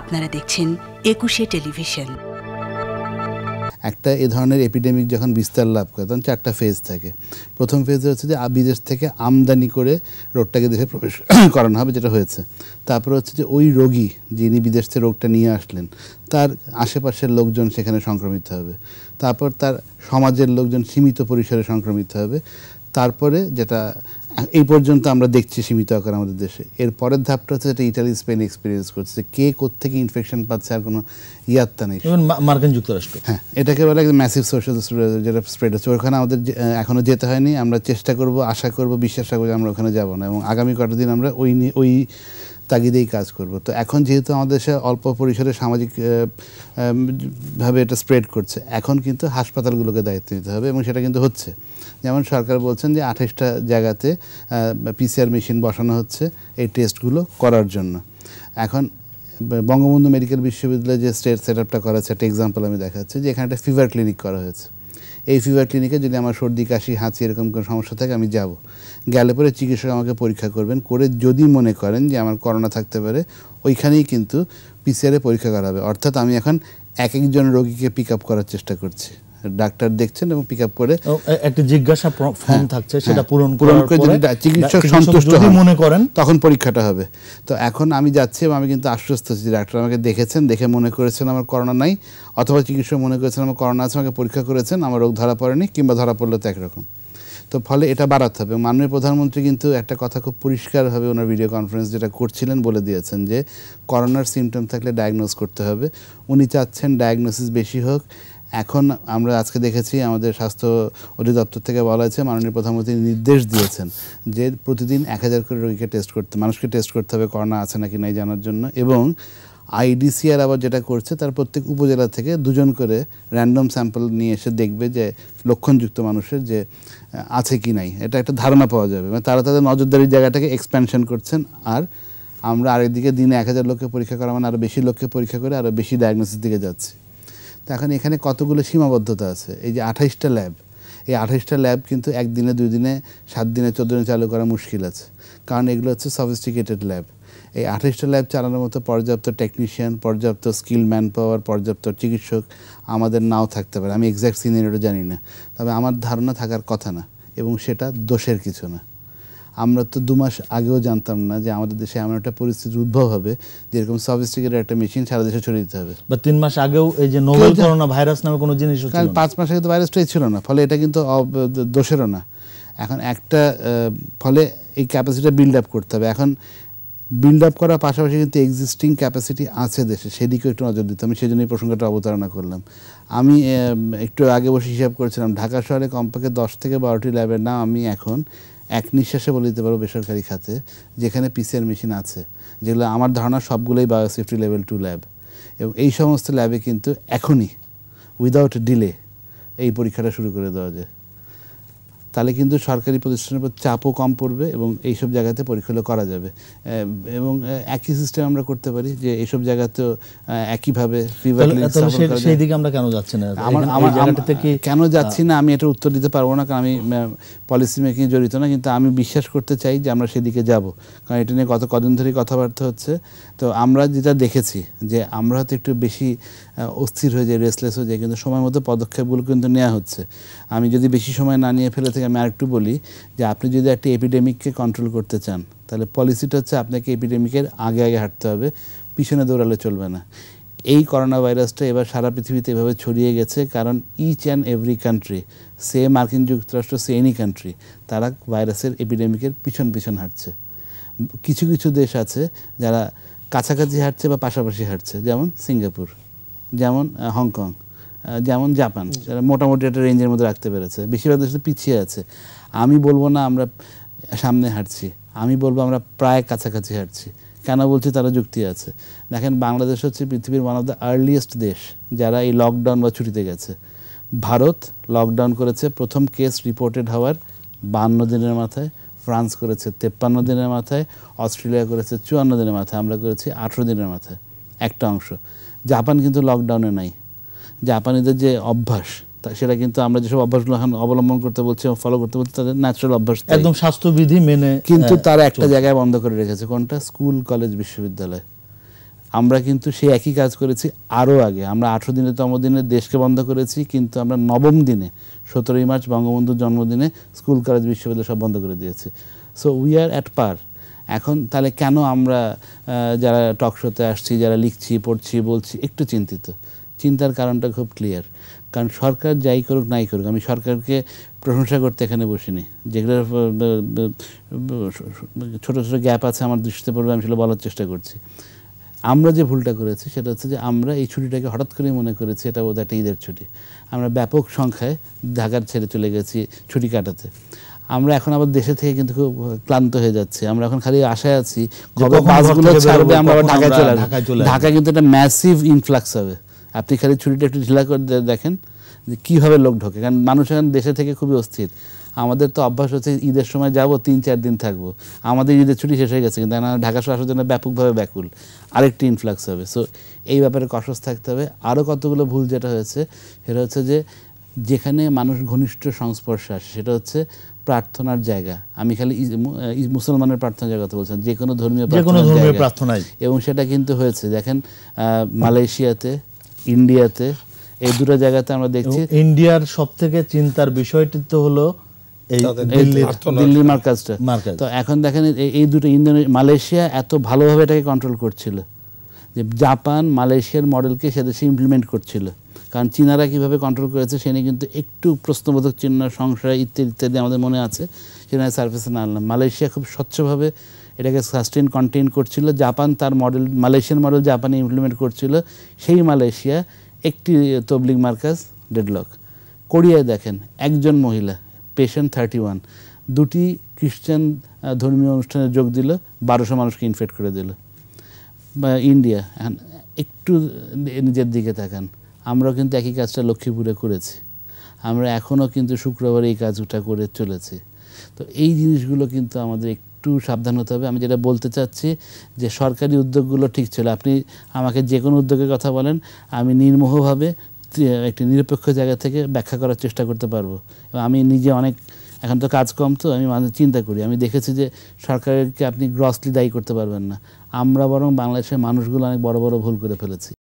আপনারা দেখছেন একুশে টেলিভিশন একটা এ ধরনের এপিডেমিক যখন বিস্তার লাভ করে তখন চারটা ফেজ থাকে প্রথম ফেজ হচ্ছে যে বিদেশ থেকে আমদানি করে রোগটাকে দেশে প্রবেশ করানো হবে যেটা হয়েছে তারপরে হচ্ছে যে ওই রোগী যিনি বিদেশ থেকে রোগটা নিয়ে আসলেন তার আশেপাশের লোকজন সেখানে সংক্রমিত হবে তারপর তার সমাজের লোকজন সীমিত পরিসরে সংক্রমিত হবে তারপরে যেটা এই পর্যন্ত আমরা দেখছি সীমিত আকার আমাদের দেশে এর পরের ধাপটা হচ্ছে এটা ইটালি স্পেন এক্সপিরিয়েন্স করছে কে কোথেকে ইনফেকশন পাচ্ছে আর কোনো ইয়াত্তা নেই মার্কিন যুক্তরাষ্ট্র হ্যাঁ এটাকে বলে একদম ম্যাসিভ সোশ্যাল যেটা স্প্রেড হচ্ছে ওখানে আমাদের এখনও যেতে হয়নি আমরা চেষ্টা করব আশা করব বিশ্বাস করবো যে আমরা ওখানে যাব না এবং আগামী কটা দিন আমরা ওই ওই তাগিদেই কাজ করব তো এখন যেহেতু আমাদের দেশে অল্প পরিসরে সামাজিক ভাবে এটা স্প্রেড করছে এখন কিন্তু হাসপাতালগুলোকে দায়িত্ব নিতে হবে এবং সেটা কিন্তু হচ্ছে যেমন সরকার বলছেন যে আঠাশটা জায়গাতে পিসিআর মেশিন বসানো হচ্ছে এই টেস্টগুলো করার জন্য এখন বঙ্গবন্ধু মেডিকেল বিশ্ববিদ্যালয়ে যে স্টেট সেট আপটা করা হচ্ছে একটা এক্সাম্পল আমি দেখাচ্ছি যে এখানে একটা ফিভার ক্লিনিক করা হয়েছে এই ফিভার ক্লিনিকে যদি আমার সর্দি কাশি হাঁচি এরকম কোনো সমস্যা থাকে আমি যাব গেলে পরে চিকিৎসক আমাকে পরীক্ষা করবেন করে যদি মনে করেন যে আমার করোনা থাকতে পারে ওইখানেই কিন্তু পিসিআরে পরীক্ষা করা হবে অর্থাৎ আমি এখন এক একজন রোগীকে পিক আপ করার চেষ্টা করছি ডাক্তার দেখছেন এবং পিক আপ করে একটা জিজ্ঞাসা ফর্ম হ্যাঁ, থাকছে হ্যাঁ, সেটা পূরণ পূরণ করে যদি চিকিৎসক সন্তুষ্ট যদি মনে করেন তখন পরীক্ষাটা হবে তো এখন আমি যাচ্ছি এবং আমি কিন্তু আশ্বস্ত হচ্ছি ডাক্তার আমাকে দেখেছেন দেখে মনে করেছেন আমার করোনা নাই অথবা চিকিৎসক মনে করেছেন আমার করোনা আছে আমাকে পরীক্ষা করেছেন আমার রোগ ধরা পড়েনি কিংবা ধরা পড়লো তো একরকম তো ফলে এটা বাড়াতে হবে মাননীয় প্রধানমন্ত্রী কিন্তু একটা কথা খুব পরিষ্কারভাবে ওনার ভিডিও কনফারেন্স যেটা করছিলেন বলে দিয়েছেন যে করোনার সিমটম থাকলে ডায়াগনোস করতে হবে উনি চাচ্ছেন ডায়াগনোসিস বেশি হোক এখন আমরা আজকে দেখেছি আমাদের স্বাস্থ্য অধিদপ্তর থেকে বলা হয়েছে মাননীয় প্রধানমন্ত্রী নির্দেশ দিয়েছেন যে প্রতিদিন এক হাজার করে রোগীকে টেস্ট করতে মানুষকে টেস্ট করতে হবে করোনা আছে নাকি নাই জানার জন্য এবং আইডিসিআর আবার যেটা করছে তার প্রত্যেক উপজেলা থেকে দুজন করে র্যান্ডম স্যাম্পল নিয়ে এসে দেখবে যে লক্ষণযুক্ত মানুষের যে আছে কি নাই এটা একটা ধারণা পাওয়া যাবে মানে তারা তাদের নজরদারির জায়গাটাকে এক্সপ্যানশন করছেন আর আমরা আরেকদিকে দিনে এক হাজার লোককে পরীক্ষা করা মানে আরও বেশি লোককে পরীক্ষা করে আরও বেশি ডায়াগনোসিস দিকে যাচ্ছি তো এখন এখানে কতগুলো সীমাবদ্ধতা আছে এই যে আঠাইশটা ল্যাব এই আঠাইশটা ল্যাব কিন্তু একদিনে দুই দিনে সাত দিনে চোদ্দ দিনে চালু করা মুশকিল আছে কারণ এগুলো হচ্ছে সফিস্টিকেটেড ল্যাব এই আঠাইশটা ল্যাব চালানোর মতো পর্যাপ্ত টেকনিশিয়ান পর্যাপ্ত স্কিল ম্যান পাওয়ার পর্যাপ্ত চিকিৎসক আমাদের নাও থাকতে পারে আমি এক্স্যাক্ট সিনিয়রটা জানি না তবে আমার ধারণা থাকার কথা না এবং সেটা দোষের কিছু না আমরা তো দু মাস আগেও জানতাম না যে আমাদের দেশে এমন একটা পরিস্থিতি উদ্ভব হবে যেরকম সবস্টিকের একটা মেশিন সারা দেশে ছড়িয়ে দিতে হবে বা তিন মাস আগেও এই যে নোভেল করোনা ভাইরাস নামে কোনো জিনিস কারণ পাঁচ মাস আগে তো ভাইরাসটাই ছিল না ফলে এটা কিন্তু দোষেরও না এখন একটা ফলে এই ক্যাপাসিটিটা বিল্ড আপ করতে হবে এখন বিল্ড আপ করার পাশাপাশি কিন্তু এক্সিস্টিং ক্যাপাসিটি আছে দেশে সেদিকেও একটু নজর দিতে আমি সেই জন্য এই প্রসঙ্গটা অবতারণা করলাম আমি একটু আগে বসে হিসাব করেছিলাম ঢাকা শহরে কমপক্ষে দশ থেকে বারোটি ল্যাবের নাম আমি এখন এক নিঃশ্বাসে বলে দিতে পারো বেসরকারি খাতে যেখানে পিসিআর মেশিন আছে যেগুলো আমার ধারণা সবগুলোই বায়োসেফটি লেভেল টু ল্যাব এবং এই সমস্ত ল্যাবে কিন্তু এখনই উইদাউট ডিলে এই পরীক্ষাটা শুরু করে দেওয়া যায় তাহলে কিন্তু সরকারি প্রতিষ্ঠানের উপর চাপও কম পড়বে এবং এইসব জায়গাতে পরীক্ষাগুলো করা যাবে এবং একই সিস্টেম আমরা করতে পারি যে এইসব জায়গাতেও একইভাবে সেই দিকে আমরা কেন যাচ্ছি না কেন যাচ্ছি না আমি এটা উত্তর দিতে পারবো না কারণ আমি পলিসি মেকিংয়ে জড়িত না কিন্তু আমি বিশ্বাস করতে চাই যে আমরা সেদিকে যাব কারণ এটা নিয়ে গত কদিন ধরেই কথাবার্তা হচ্ছে তো আমরা যেটা দেখেছি যে আমরা হয়তো একটু বেশি অস্থির হয়ে যাই রেসলেস হয়ে যাই কিন্তু সময় মতো পদক্ষেপগুলো কিন্তু নেওয়া হচ্ছে আমি যদি বেশি সময় না নিয়ে ফেলে থাকি থেকে আমি আরেকটু বলি যে আপনি যদি একটি এপিডেমিককে কন্ট্রোল করতে চান তাহলে পলিসিটা হচ্ছে আপনাকে এপিডেমিকের আগে আগে হাঁটতে হবে পিছনে দৌড়ালে চলবে না এই করোনা ভাইরাসটা এবার সারা পৃথিবীতে এভাবে ছড়িয়ে গেছে কারণ ইচ অ্যান্ড এভরি কান্ট্রি সে মার্কিন যুক্তরাষ্ট্র সে এনি কান্ট্রি তারা ভাইরাসের এপিডেমিকের পিছন পিছন হাঁটছে কিছু কিছু দেশ আছে যারা কাছাকাছি হাঁটছে বা পাশাপাশি হাঁটছে যেমন সিঙ্গাপুর যেমন হংকং যেমন জাপান যারা মোটামুটি একটা রেঞ্জের মধ্যে রাখতে পেরেছে বেশিরভাগ দেশ পিছিয়ে আছে আমি বলবো না আমরা সামনে হাঁটছি আমি বলবো আমরা প্রায় কাছাকাছি হাঁটছি কেন বলছি তারা যুক্তি আছে দেখেন বাংলাদেশ হচ্ছে পৃথিবীর ওয়ান অফ দ্য আর্লিয়েস্ট দেশ যারা এই লকডাউন বা ছুটিতে গেছে ভারত লকডাউন করেছে প্রথম কেস রিপোর্টেড হওয়ার বান্ন দিনের মাথায় ফ্রান্স করেছে তেপ্পান্ন দিনের মাথায় অস্ট্রেলিয়া করেছে চুয়ান্ন দিনের মাথায় আমরা করেছি আঠেরো দিনের মাথায় একটা অংশ জাপান কিন্তু লকডাউনে নাই জাপানিদের যে অভ্যাস সেটা কিন্তু আমরা যেসব অভ্যাসগুলো এখন অবলম্বন করতে বলছি এবং ফলো করতে বলছি তাদের ন্যাচারাল অভ্যাস একদম স্বাস্থ্যবিধি মেনে কিন্তু হ্যাঁ, তারা একটা জায়গায় বন্ধ করে রেখেছে কোনটা স্কুল কলেজ বিশ্ববিদ্যালয় আমরা কিন্তু সেই একই কাজ করেছি আরও আগে আমরা আঠেরো তম দিনে দেশকে বন্ধ করেছি কিন্তু আমরা নবম দিনে সতেরোই মার্চ বঙ্গবন্ধুর জন্মদিনে স্কুল কলেজ বিশ্ববিদ্যালয় সব বন্ধ করে দিয়েছি so we are at par এখন তাহলে কেন আমরা যারা টক শোতে আসছি যারা লিখছি পড়ছি বলছি একটু চিন্তিত চিন্তার কারণটা খুব ক্লিয়ার কারণ সরকার যাই করুক নাই করুক আমি সরকারকে প্রশংসা করতে এখানে বসিনি যেগুলো ছোটো ছোটো গ্যাপ আছে আমার দৃষ্টিতে পড়বে আমি সেগুলো বলার চেষ্টা করছি আমরা যে ভুলটা করেছি সেটা হচ্ছে যে আমরা এই ছুটিটাকে হঠাৎ করে মনে করেছি এটা বোধ একটা ঈদের ছুটি আমরা ব্যাপক সংখ্যায় ঢাকার ছেড়ে চলে গেছি ছুটি কাটাতে আমরা এখন আবার দেশে থেকে কিন্তু খুব ক্লান্ত হয়ে যাচ্ছে আমরা এখন খালি আশায় আছি ঢাকায় ঢাকা কিন্তু একটা ম্যাসিভ ইনফ্লাক্স হবে আপনি খালি ছুরিটা একটু ঢিলা করে দেখেন যে কীভাবে লোক ঢোকে কারণ মানুষ এখন দেশে থেকে খুবই অস্থির আমাদের তো অভ্যাস হচ্ছে ঈদের সময় যাব তিন চার দিন থাকবো আমাদের ঈদের ছুটি শেষ হয়ে গেছে কিন্তু ঢাকা শহর আসার জন্য ব্যাপকভাবে ব্যাকুল আরেকটি ইনফ্লাক্স হবে সো এই ব্যাপারে কসস থাকতে হবে আরও কতগুলো ভুল যেটা হয়েছে সেটা হচ্ছে যে যেখানে মানুষ ঘনিষ্ঠ সংস্পর্শে আসে সেটা হচ্ছে প্রার্থনার জায়গা আমি খালি মুসলমানের প্রার্থনার জায়গা কথা বলছেন যে কোনো ধর্মীয় প্রার্থনা এবং সেটা কিন্তু হয়েছে দেখেন মালয়েশিয়াতে ইন্ডিয়াতে এই দুটো জায়গাতে আমরা দেখছি ইন্ডিয়ার সব থেকে চিন্তার বিষয়টি তো হলো দিল্লির মার্কাজটা তো এখন দেখেন এই দুটো ইন্দোনেশিয়া মালয়েশিয়া এত ভালোভাবে এটাকে কন্ট্রোল করছিল যে জাপান মালয়েশিয়ার মডেলকে সে দেশে ইমপ্লিমেন্ট করছিল কারণ চীনারা কীভাবে কন্ট্রোল করেছে সে নিয়ে কিন্তু একটু প্রশ্নবোধক চিহ্ন সংশয় ইত্যাদি ইত্যাদি আমাদের মনে আছে সেখানে সার্ভিসে না আনলাম মালয়েশিয়া খুব স্বচ্ছভাবে এটাকে সাস্টেন কন্টেন করছিল জাপান তার মডেল মালয়েশিয়ান মডেল জাপানে ইমপ্লিমেন্ট করছিল সেই মালয়েশিয়া একটি তবলিক মার্কাস ডেডলক কোরিয়ায় দেখেন একজন মহিলা পেশেন্ট থার্টি ওয়ান দুটি খ্রিস্টান ধর্মীয় অনুষ্ঠানে যোগ দিল বারোশো মানুষকে ইনফেক্ট করে দিল বা ইন্ডিয়া একটু নিজের দিকে তাকান আমরা কিন্তু একই কাজটা লক্ষ্মীপুরে করেছি আমরা এখনও কিন্তু শুক্রবার এই কাজটা করে চলেছি তো এই জিনিসগুলো কিন্তু আমাদের একটু সাবধান হতে হবে আমি যেটা বলতে চাচ্ছি যে সরকারি উদ্যোগগুলো ঠিক ছিল আপনি আমাকে যে কোনো উদ্যোগের কথা বলেন আমি নির্মোহভাবে একটি নিরপেক্ষ জায়গা থেকে ব্যাখ্যা করার চেষ্টা করতে পারবো আমি নিজে অনেক এখন তো কাজ কম তো আমি মানে চিন্তা করি আমি দেখেছি যে সরকারকে আপনি গ্রসলি দায়ী করতে পারবেন না আমরা বরং বাংলাদেশের মানুষগুলো অনেক বড় বড় ভুল করে ফেলেছি